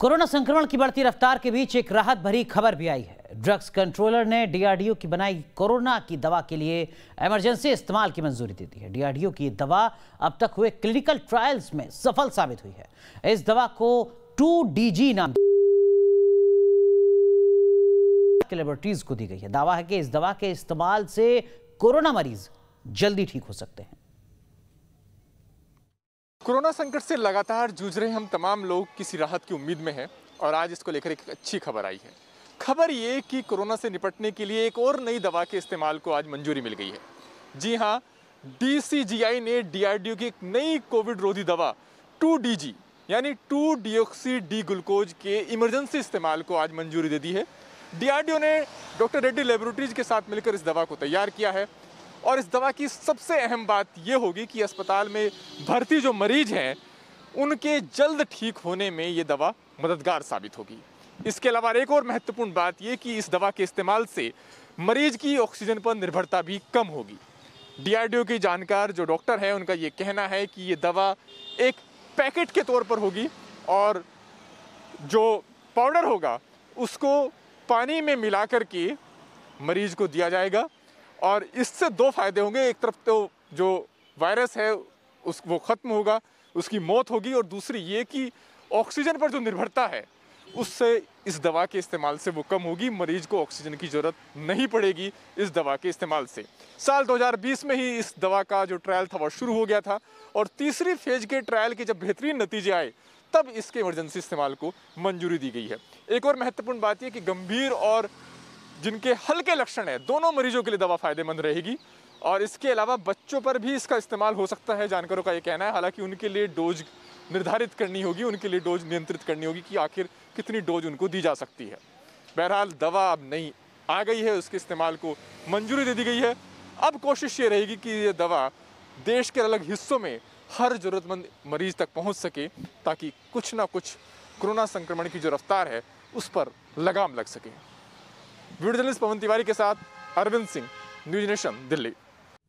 corona संक्रमण की बढ़ती रफ्तार के बीच एक राहत भरी खबर भी आई है ड्रग्स कंट्रोलर ने डीआरडीओ की बनाई कोरोना की दवा के लिए इमरजेंसी इस्तेमाल की मंजूरी दे दी है डीआरडीओ की दवा अब तक हुए क्लिनिकल ट्रायल्स में सफल साबित हुई है इस दवा को टू डी नाम के लेबोरेटरीज को दी गई है दावा है कि इस दवा के इस्तेमाल से कोरोना मरीज जल्दी ठीक हो सकते हैं कोरोना संकट से लगातार जूझ रहे हम तमाम लोग किसी राहत की उम्मीद में हैं और आज इसको लेकर एक अच्छी खबर आई है खबर ये कि कोरोना से निपटने के लिए एक और नई दवा के इस्तेमाल को आज मंजूरी मिल गई है जी हाँ डी ने डी की एक नई कोविड रोधी दवा टू यानी टू डीओक्सी डी ग्लूकोज के इमरजेंसी इस्तेमाल को आज मंजूरी दे दी है डीआरडीओ ने डॉक्टर रेड्डी लेबोरेटरीज के साथ मिलकर इस दवा को तैयार किया है और इस दवा की सबसे अहम बात यह होगी कि अस्पताल में भर्ती जो मरीज हैं उनके जल्द ठीक होने में ये दवा मददगार साबित होगी इसके अलावा एक और महत्वपूर्ण बात ये कि इस दवा के इस्तेमाल से मरीज की ऑक्सीजन पर निर्भरता भी कम होगी डीआरडीओ की जानकार जो डॉक्टर हैं उनका ये कहना है कि ये दवा एक पैकेट के तौर पर होगी और जो पाउडर होगा उसको पानी में मिला कर के मरीज को दिया जाएगा और इससे दो फायदे होंगे एक तरफ तो जो वायरस है उस वो ख़त्म होगा उसकी मौत होगी और दूसरी ये कि ऑक्सीजन पर जो निर्भरता है उससे इस दवा के इस्तेमाल से वो कम होगी मरीज को ऑक्सीजन की ज़रूरत नहीं पड़ेगी इस दवा के इस्तेमाल से साल 2020 में ही इस दवा का जो ट्रायल था वह शुरू हो गया था और तीसरी फेज के ट्रायल के जब बेहतरीन नतीजे आए तब इसके इमरजेंसी इस्तेमाल को मंजूरी दी गई है एक और महत्वपूर्ण बात यह कि गंभीर और जिनके हल्के लक्षण है दोनों मरीजों के लिए दवा फायदेमंद रहेगी और इसके अलावा बच्चों पर भी इसका इस्तेमाल हो सकता है जानकारों का ये कहना है हालांकि उनके लिए डोज निर्धारित करनी होगी उनके लिए डोज नियंत्रित करनी होगी कि आखिर कितनी डोज उनको दी जा सकती है बहरहाल दवा अब नहीं आ गई है उसके इस्तेमाल को मंजूरी दे दी गई है अब कोशिश ये रहेगी कि ये दवा देश के अलग हिस्सों में हर ज़रूरतमंद मरीज तक पहुंच सके ताकि कुछ ना कुछ कोरोना संक्रमण की जो रफ्तार है उस पर लगाम लग सके वीडियो जर्नलिस्ट पवन तिवारी के साथ अरविंद सिंह न्यूज नेशन दिल्ली